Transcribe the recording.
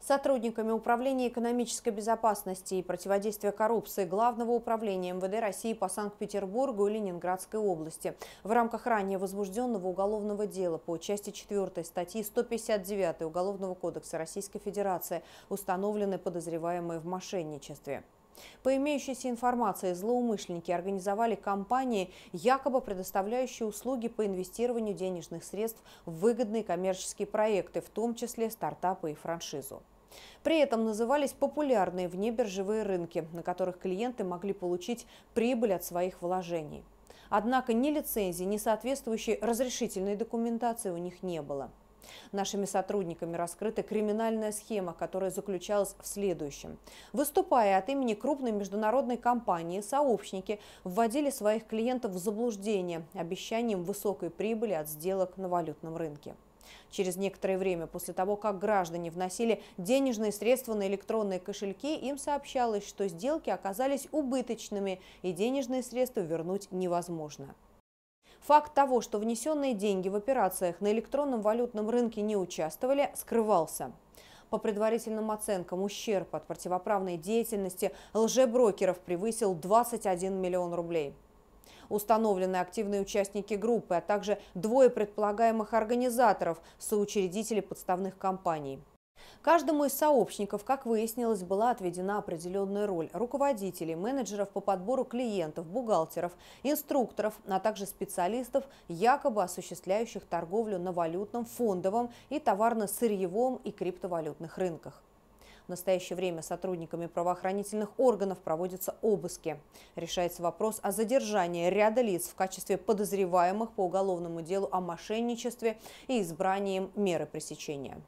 сотрудниками Управления экономической безопасности и противодействия коррупции Главного управления МВД России по Санкт-Петербургу и Ленинградской области в рамках ранее возбужденного уголовного дела по части 4 статьи 159 Уголовного кодекса Российской Федерации установлены подозреваемые в мошенничестве. По имеющейся информации, злоумышленники организовали компании, якобы предоставляющие услуги по инвестированию денежных средств в выгодные коммерческие проекты, в том числе стартапы и франшизу. При этом назывались популярные внебиржевые рынки, на которых клиенты могли получить прибыль от своих вложений. Однако ни лицензии, ни соответствующей разрешительной документации у них не было. Нашими сотрудниками раскрыта криминальная схема, которая заключалась в следующем. Выступая от имени крупной международной компании, сообщники вводили своих клиентов в заблуждение обещанием высокой прибыли от сделок на валютном рынке. Через некоторое время после того, как граждане вносили денежные средства на электронные кошельки, им сообщалось, что сделки оказались убыточными и денежные средства вернуть невозможно. Факт того, что внесенные деньги в операциях на электронном валютном рынке не участвовали, скрывался. По предварительным оценкам, ущерб от противоправной деятельности лжеброкеров превысил 21 миллион рублей установлены активные участники группы, а также двое предполагаемых организаторов, соучредители подставных компаний. Каждому из сообщников, как выяснилось, была отведена определенная роль – руководителей, менеджеров по подбору клиентов, бухгалтеров, инструкторов, а также специалистов, якобы осуществляющих торговлю на валютном, фондовом и товарно-сырьевом и криптовалютных рынках. В настоящее время сотрудниками правоохранительных органов проводятся обыски. Решается вопрос о задержании ряда лиц в качестве подозреваемых по уголовному делу о мошенничестве и избрании меры пресечения.